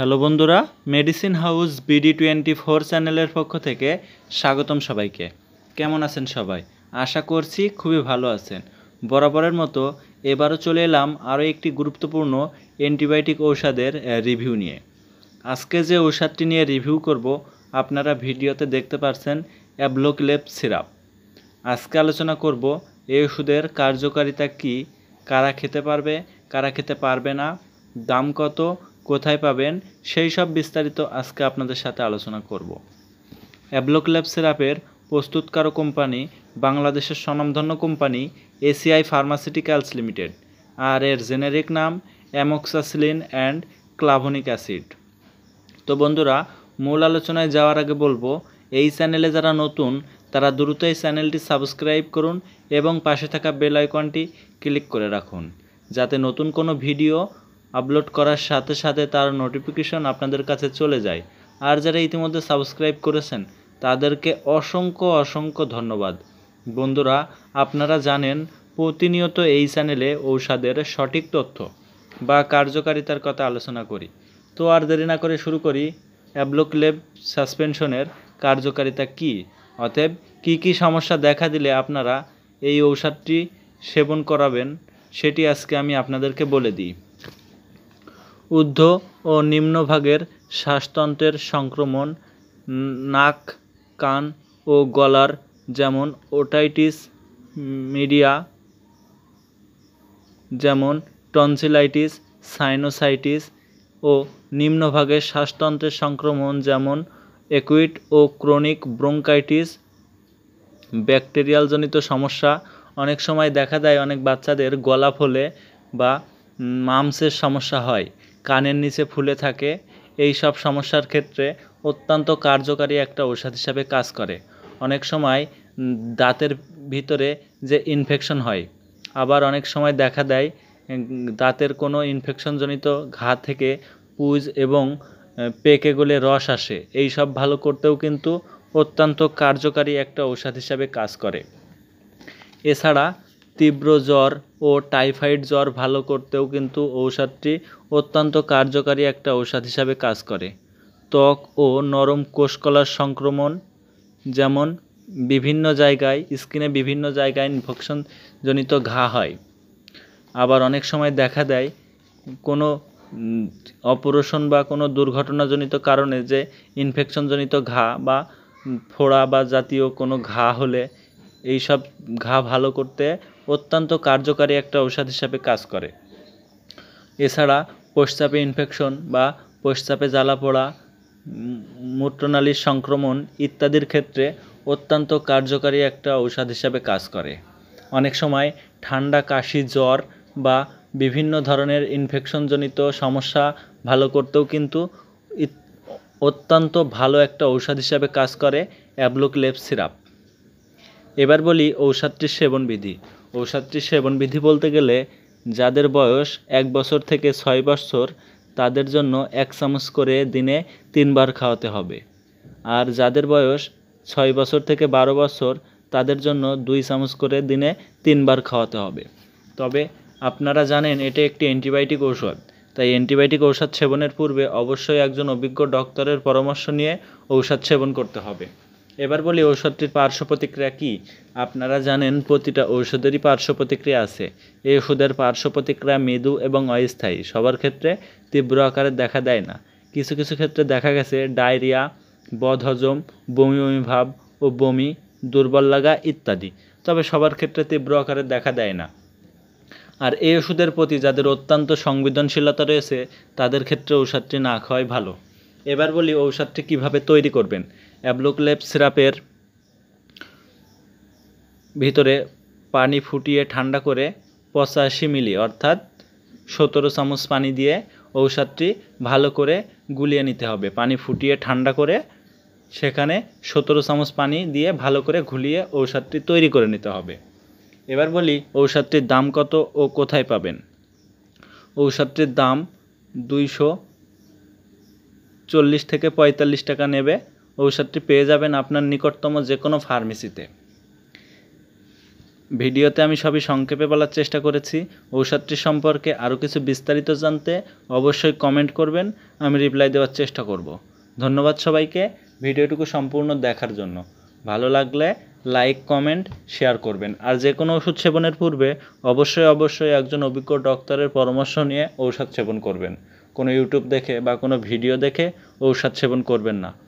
hello বন্ধুরা medicine house BD twenty four চ্যানেলের পক্ষ থেকে স্বাগতম সবাইকে কেমন আছেন সবাই আশা করছি খুবই ভালো আছেন বরাবরের মতো এবারও চলে এলাম আরও একটি গুরুত্বপূর্ণ অ্যান্টিবায়োটিক ঔষধের রিভিউ নিয়ে আজকে যে ঔষধটি নিয়ে রিভিউ করব আপনারা ভিডিওতে দেখতে পারছেন অ্যাবলোকলেপ সিরাপ আজকে আলোচনা করব এই ওষুধের কার্যকারিতা কি কারা খেতে পারবে কারা খেতে পারবে না দাম কত কোথায় পাবেন সেই সব বিস্তারিত আজকে আপনাদের সাথে আলোচনা করব ল্যাব সিরাপের প্রস্তুতকারক কোম্পানি বাংলাদেশের স্বনামধন্য কোম্পানি এসিআই ফার্মাসিউটিক্যালস লিমিটেড আর এর জেনেরিক নাম অ্যামোক্সাসিলিন অ্যান্ড ক্লাভনিক অ্যাসিড তো বন্ধুরা মূল আলোচনায় যাওয়ার আগে বলবো এই চ্যানেলে যারা নতুন তারা দ্রুত এই চ্যানেলটি সাবস্ক্রাইব করুন এবং পাশে থাকা বেল আইকনটি ক্লিক করে রাখুন যাতে নতুন কোনো ভিডিও আপলোড করার সাথে সাথে তার নোটিফিকেশন আপনাদের কাছে চলে যায় আর যারা ইতিমধ্যে সাবস্ক্রাইব করেছেন তাদেরকে অসংখ্য অসংখ্য ধন্যবাদ বন্ধুরা আপনারা জানেন প্রতিনিয়ত এই চ্যানেলে ঔষধের সঠিক তথ্য বা কার্যকারিতার কথা আলোচনা করি তো আর দেরি না করে শুরু করি অ্যাবলোক্লেব সাসপেনশনের কার্যকারিতা কি অতএব কি কি সমস্যা দেখা দিলে আপনারা এই ঔষধটি সেবন করাবেন সেটি আজকে আমি আপনাদেরকে বলে দিই ঊর্ধ্ব ও নিম্নভাগের শ্বাসতন্ত্রের সংক্রমণ নাক কান ও গলার যেমন ওটাইটিস মিডিয়া যেমন টনসিলাইটিস সাইনোসাইটিস ও নিম্নভাগের শ্বাসতন্ত্রের সংক্রমণ যেমন একুইট ও ক্রনিক ব্রোঙ্কাইটিস ব্যাকটেরিয়ালজনিত সমস্যা অনেক সময় দেখা দেয় অনেক বাচ্চাদের গলা ফোলে বা মামসের সমস্যা হয় কানের নিচে ফুলে থাকে এই সব সমস্যার ক্ষেত্রে অত্যন্ত কার্যকারী একটা ঔষধ হিসাবে কাজ করে অনেক সময় দাঁতের ভিতরে যে ইনফেকশন হয় আবার অনেক সময় দেখা দেয় দাঁতের কোনো ইনফেকশনজনিত ঘা থেকে পুজ এবং পেকে গলে রস আসে এই সব ভালো করতেও কিন্তু অত্যন্ত কার্যকারী একটা ঔষধ হিসাবে কাজ করে এছাড়া তীব্র জ্বর ও টাইফয়েড জ্বর ভালো করতেও কিন্তু ঔষধটি অত্যন্ত কার্যকারী একটা ঔষধ হিসাবে কাজ করে ত্বক ও নরম কোষকলার সংক্রমণ যেমন বিভিন্ন জায়গায় স্কিনে বিভিন্ন জায়গায় ইনফেকশনজনিত ঘা হয় আবার অনেক সময় দেখা দেয় কোনো অপারেশন বা কোনো দুর্ঘটনাজনিত কারণে যে ইনফেকশনজনিত ঘা বা ফোড়া বা জাতীয় কোনো ঘা হলে এইসব ঘা ভালো করতে অত্যন্ত কার্যকারী একটা ঔষধ হিসাবে কাজ করে এছাড়া পশ্চাপে ইনফেকশন বা পশ্চাপে জ্বালা পোড়া মূত্রনালীর সংক্রমণ ইত্যাদির ক্ষেত্রে অত্যন্ত কার্যকারী একটা ঔষধ হিসাবে কাজ করে অনেক সময় ঠান্ডা কাশি জ্বর বা বিভিন্ন ধরনের ইনফেকশনজনিত সমস্যা ভালো করতেও কিন্তু অত্যন্ত ভালো একটা ঔষধ হিসাবে কাজ করে লেপ সিরাপ এবার বলি ঔষধটির সেবনবিধি ঔষধটি সেবন বিধি বলতে গেলে যাদের বয়স এক বছর থেকে ছয় বছর তাদের জন্য এক চামচ করে দিনে তিনবার খাওয়াতে হবে আর যাদের বয়স ছয় বছর থেকে বারো বছর তাদের জন্য দুই চামচ করে দিনে তিনবার খাওয়াতে হবে তবে আপনারা জানেন এটি একটি অ্যান্টিবায়োটিক ঔষধ তাই অ্যান্টিবায়োটিক ঔষধ সেবনের পূর্বে অবশ্যই একজন অভিজ্ঞ ডক্টরের পরামর্শ নিয়ে ঔষধ সেবন করতে হবে এবার বলি ঔষধটির পার্শ্ব প্রতিক্রিয়া কী আপনারা জানেন প্রতিটা ঔষধেরই পার্শ্ব প্রতিক্রিয়া আছে এই ওষুধের পার্শ্ব প্রতিক্রিয়া মৃদু এবং অস্থায়ী সবার ক্ষেত্রে তীব্র আকারে দেখা দেয় না কিছু কিছু ক্ষেত্রে দেখা গেছে ডায়রিয়া বদহজম বমি বমি ভাব ও বমি দুর্বল লাগা ইত্যাদি তবে সবার ক্ষেত্রে তীব্র আকারে দেখা দেয় না আর এই ওষুধের প্রতি যাদের অত্যন্ত সংবেদনশীলতা রয়েছে তাদের ক্ষেত্রে ঔষধটি না খাওয়াই ভালো এবার বলি ঔষধটি কিভাবে তৈরি করবেন অ্যাবলোক্লেভ সিরাপের ভিতরে পানি ফুটিয়ে ঠান্ডা করে পঁচাশি মিলি অর্থাৎ সতেরো চামচ পানি দিয়ে ঔষধটি ভালো করে গুলিয়ে নিতে হবে পানি ফুটিয়ে ঠান্ডা করে সেখানে সতেরো চামচ পানি দিয়ে ভালো করে ঘুলিয়ে ঔষধটি তৈরি করে নিতে হবে এবার বলি ঔষধটির দাম কত ও কোথায় পাবেন ঔষধটির দাম দুইশো চল্লিশ থেকে পঁয়তাল্লিশ টাকা নেবে ঔষধটি পেয়ে যাবেন আপনার নিকটতম যে কোনো ফার্মেসিতে ভিডিওতে আমি সবই সংক্ষেপে বলার চেষ্টা করেছি ঔষধটি সম্পর্কে আরও কিছু বিস্তারিত জানতে অবশ্যই কমেন্ট করবেন আমি রিপ্লাই দেওয়ার চেষ্টা করব ধন্যবাদ সবাইকে ভিডিওটুকু সম্পূর্ণ দেখার জন্য ভালো লাগলে লাইক কমেন্ট শেয়ার করবেন আর যে কোনো ওষুধ সেবনের পূর্বে অবশ্যই অবশ্যই একজন অভিজ্ঞ ডক্টরের পরামর্শ নিয়ে ঔষধ সেবন করবেন কোনো ইউটিউব দেখে বা কোনো ভিডিও দেখে ঔষধ সেবন করবেন না